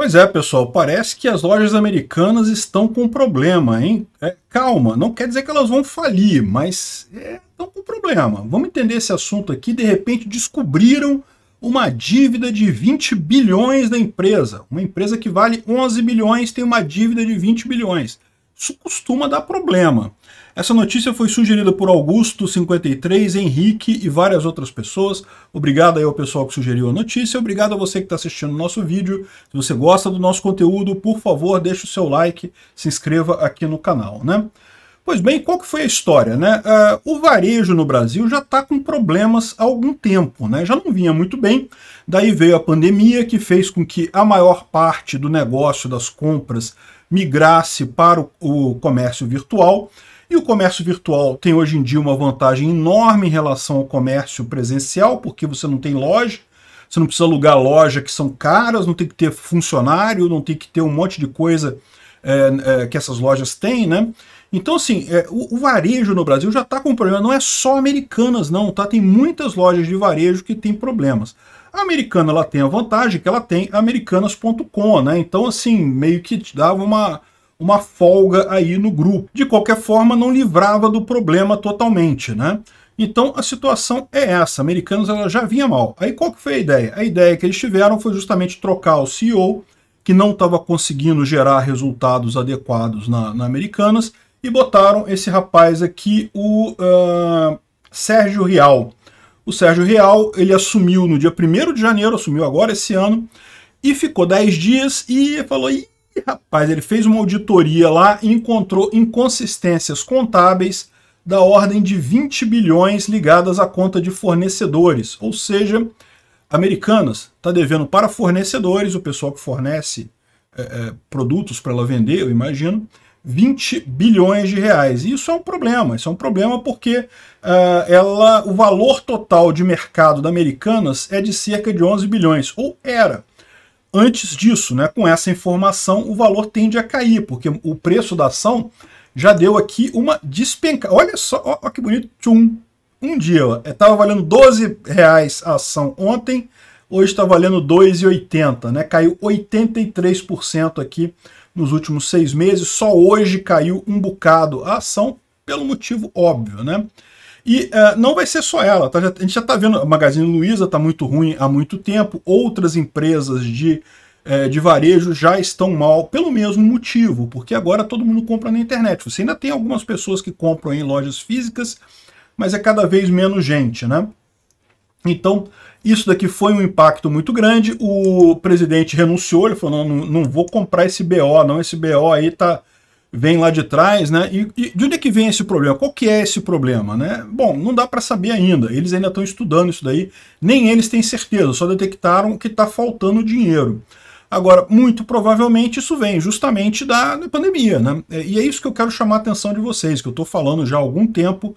Pois é, pessoal, parece que as lojas americanas estão com problema, hein? É, calma, não quer dizer que elas vão falir, mas é, estão com problema. Vamos entender esse assunto aqui. De repente descobriram uma dívida de 20 bilhões da empresa. Uma empresa que vale 11 bilhões tem uma dívida de 20 bilhões. Isso costuma dar problema. Essa notícia foi sugerida por Augusto53, Henrique e várias outras pessoas. Obrigado aí ao pessoal que sugeriu a notícia. Obrigado a você que está assistindo o nosso vídeo. Se você gosta do nosso conteúdo, por favor, deixe o seu like, se inscreva aqui no canal, né? Pois bem, qual que foi a história? Né? Uh, o varejo no Brasil já está com problemas há algum tempo, né? já não vinha muito bem. Daí veio a pandemia que fez com que a maior parte do negócio das compras migrasse para o comércio virtual. E o comércio virtual tem hoje em dia uma vantagem enorme em relação ao comércio presencial, porque você não tem loja, você não precisa alugar loja que são caras, não tem que ter funcionário, não tem que ter um monte de coisa é, é, que essas lojas têm, né? Então, assim, é, o, o, varejo no Brasil já está com problema. Não é só americanas, não, tá? Tem muitas lojas de varejo que têm problemas. A americana ela tem a vantagem que ela tem americanas.com, né? Então, assim, meio que te dava uma, uma folga aí no grupo. De qualquer forma, não livrava do problema totalmente, né? Então a situação é essa, Americanas, ela já vinha mal. Aí qual que foi a ideia? A ideia que eles tiveram foi justamente trocar o CEO, que não estava conseguindo gerar resultados adequados na, na, Americanas, e botaram esse rapaz aqui, o uh, Sérgio Rial, o Sérgio Real, ele assumiu no dia 1 de janeiro, assumiu agora esse ano, e ficou 10 dias e falou, Ih, rapaz, ele fez uma auditoria lá e encontrou inconsistências contábeis da ordem de 20 bilhões ligadas à conta de fornecedores, ou seja, americanas, está devendo para fornecedores, o pessoal que fornece é, é, produtos para ela vender, eu imagino, 20 bilhões de reais. E isso é um problema, isso é um problema porque uh, ela, o valor total de mercado da Americanas é de cerca de 11 bilhões, ou era. Antes disso, né, com essa informação, o valor tende a cair, porque o preço da ação já deu aqui uma despenca. Olha só, que bonito, tchum. Um dia, estava é, valendo 12 reais a ação ontem, hoje está valendo 2,80, né? Caiu 83% aqui nos últimos seis meses, só hoje caiu um bocado a ação, pelo motivo óbvio, né? E uh, não vai ser só ela, tá? a gente já está vendo, a Magazine Luiza está muito ruim há muito tempo, outras empresas de, eh, de varejo já estão mal, pelo mesmo motivo, porque agora todo mundo compra na internet. Você ainda tem algumas pessoas que compram em lojas físicas, mas é cada vez menos gente, né? Então, isso daqui foi um impacto muito grande. O presidente renunciou, ele falou: não, não vou comprar esse BO, não. Esse BO aí tá, vem lá de trás, né? E, e de onde é que vem esse problema? Qual que é esse problema, né? Bom, não dá para saber ainda. Eles ainda estão estudando isso daí. Nem eles têm certeza, só detectaram que está faltando dinheiro. Agora, muito provavelmente isso vem justamente da, pandemia, né? E é isso que eu quero chamar a atenção de vocês, que eu estou falando já há algum tempo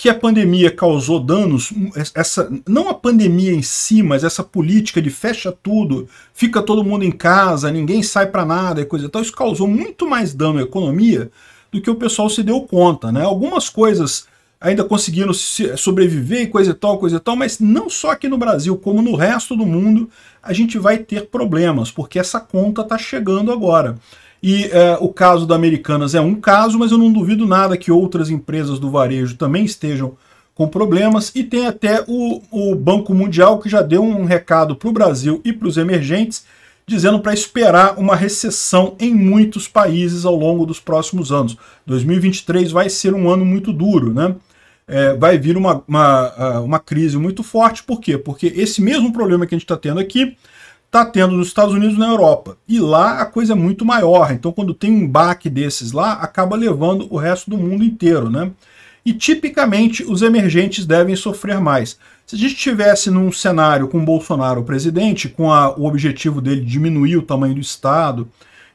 que a pandemia causou danos, essa não a pandemia em si, mas essa política de fecha tudo, fica todo mundo em casa, ninguém sai para nada e coisa e tal, isso causou muito mais dano à economia do que o pessoal se deu conta, né? Algumas coisas ainda conseguiram sobreviver e coisa e tal, coisa e tal, mas não só aqui no Brasil, como no resto do mundo, a gente vai ter problemas, porque essa conta está chegando agora. E é, o caso da Americanas é um caso, mas eu não duvido nada que outras empresas do varejo também estejam com problemas. E tem até o, o Banco Mundial que já deu um recado para o Brasil e para os emergentes, dizendo para esperar uma recessão em muitos países ao longo dos próximos anos. 2023 vai ser um ano muito duro, né? É, vai vir uma, uma, ah, uma crise muito forte. Por quê? Porque esse mesmo problema que a gente está tendo aqui está tendo nos Estados Unidos e na Europa. E lá a coisa é muito maior, então quando tem um baque desses lá, acaba levando o resto do mundo inteiro, né? E tipicamente os emergentes devem sofrer mais. Se a gente estivesse num cenário com Bolsonaro presidente, com a, o objetivo dele diminuir o tamanho do Estado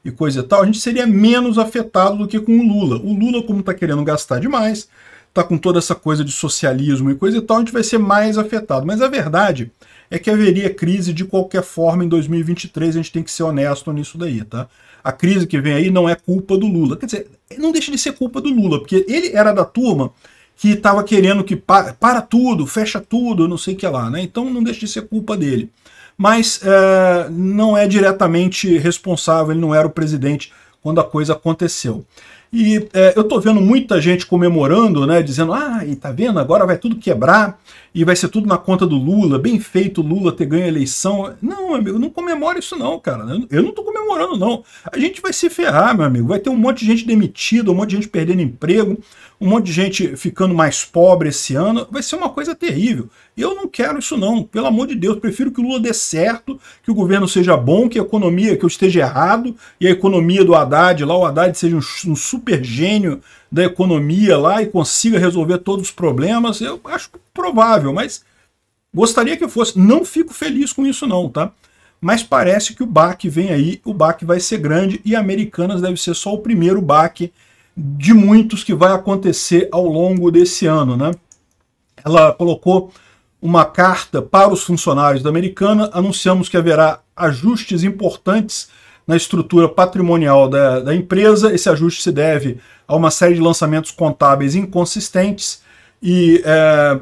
e coisa e tal, a gente seria menos afetado do que com o Lula. O Lula, como está querendo gastar demais, está com toda essa coisa de socialismo e coisa e tal, a gente vai ser mais afetado. Mas a verdade é que haveria crise de qualquer forma em 2023, a gente tem que ser honesto nisso daí, tá? A crise que vem aí não é culpa do Lula. Quer dizer, não deixa de ser culpa do Lula, porque ele era da turma que estava querendo que para, para, tudo, fecha tudo, não sei o que lá, né? Então não deixa de ser culpa dele. Mas é, não é diretamente responsável, ele não era o presidente quando a coisa aconteceu. E é, eu tô vendo muita gente comemorando, né? Dizendo, ah, e tá vendo? Agora vai tudo quebrar e vai ser tudo na conta do Lula. Bem feito Lula ter ganho a eleição. Não, amigo, não comemora isso não, cara. Eu não tô comemorando, não. A gente vai se ferrar, meu amigo. Vai ter um monte de gente demitida, um monte de gente perdendo emprego, um monte de gente ficando mais pobre esse ano, vai ser uma coisa terrível. Eu não quero isso não, pelo amor de Deus, prefiro que o Lula dê certo, que o governo seja bom, que a economia, que eu esteja errado, e a economia do Haddad, lá o Haddad seja um, um super gênio da economia lá e consiga resolver todos os problemas, eu acho provável, mas gostaria que fosse. Não fico feliz com isso não, tá? mas parece que o baque vem aí, o baque vai ser grande e Americanas deve ser só o primeiro baque de muitos que vai acontecer ao longo desse ano. Né? Ela colocou uma carta para os funcionários da Americana, anunciamos que haverá ajustes importantes na estrutura patrimonial da, da empresa. Esse ajuste se deve a uma série de lançamentos contábeis inconsistentes e é,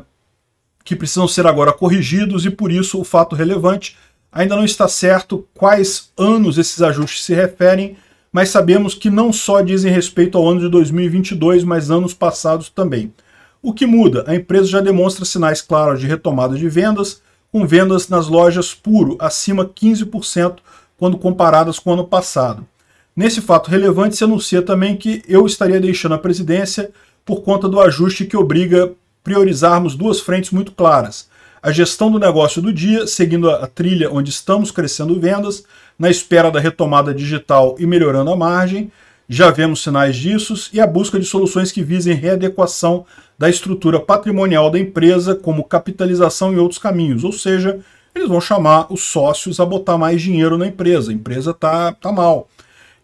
que precisam ser agora corrigidos, e por isso o fato relevante ainda não está certo quais anos esses ajustes se referem, mas sabemos que não só dizem respeito ao ano de 2022, mas anos passados também. O que muda? A empresa já demonstra sinais claros de retomada de vendas, com vendas nas lojas puro acima 15% quando comparadas com o ano passado. Nesse fato relevante, se anuncia também que eu estaria deixando a presidência por conta do ajuste que obriga priorizarmos duas frentes muito claras: a gestão do negócio do dia, seguindo a trilha onde estamos crescendo vendas, na espera da retomada digital e melhorando a margem, já vemos sinais disso, e a busca de soluções que visem readequação da estrutura patrimonial da empresa, como capitalização e outros caminhos, ou seja, eles vão chamar os sócios a botar mais dinheiro na empresa, a empresa está tá mal.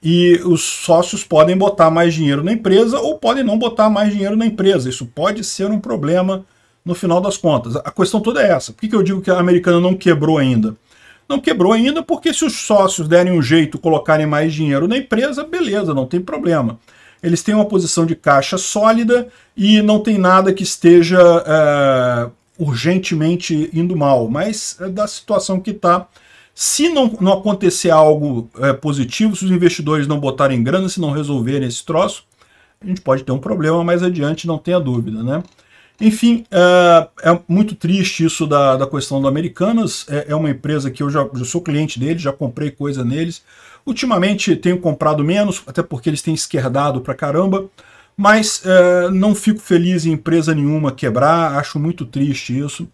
E os sócios podem botar mais dinheiro na empresa ou podem não botar mais dinheiro na empresa. Isso pode ser um problema no final das contas. A questão toda é essa. Por que, que eu digo que a americana não quebrou ainda? Não quebrou ainda porque se os sócios derem um jeito, colocarem mais dinheiro na empresa, beleza, não tem problema. Eles têm uma posição de caixa sólida e não tem nada que esteja é, urgentemente indo mal. Mas é da situação que está, se não, não acontecer algo é, positivo, se os investidores não botarem grana, se não resolverem esse troço, a gente pode ter um problema mais adiante, não tenha dúvida, né? Enfim, é, é, muito triste isso da, da questão do Americanas. É, é uma empresa que eu já, já sou cliente deles, já comprei coisa neles. Ultimamente tenho comprado menos, até porque eles têm esquerdado pra caramba. Mas é, não fico feliz em empresa nenhuma quebrar, acho muito triste isso.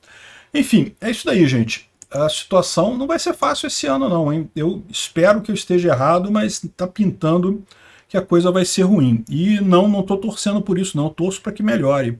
Enfim, é isso daí, gente. A situação não vai ser fácil esse ano, não, hein? Eu espero que eu esteja errado, mas tá pintando que a coisa vai ser ruim. E não, não tô torcendo por isso, não. Torço para que melhore.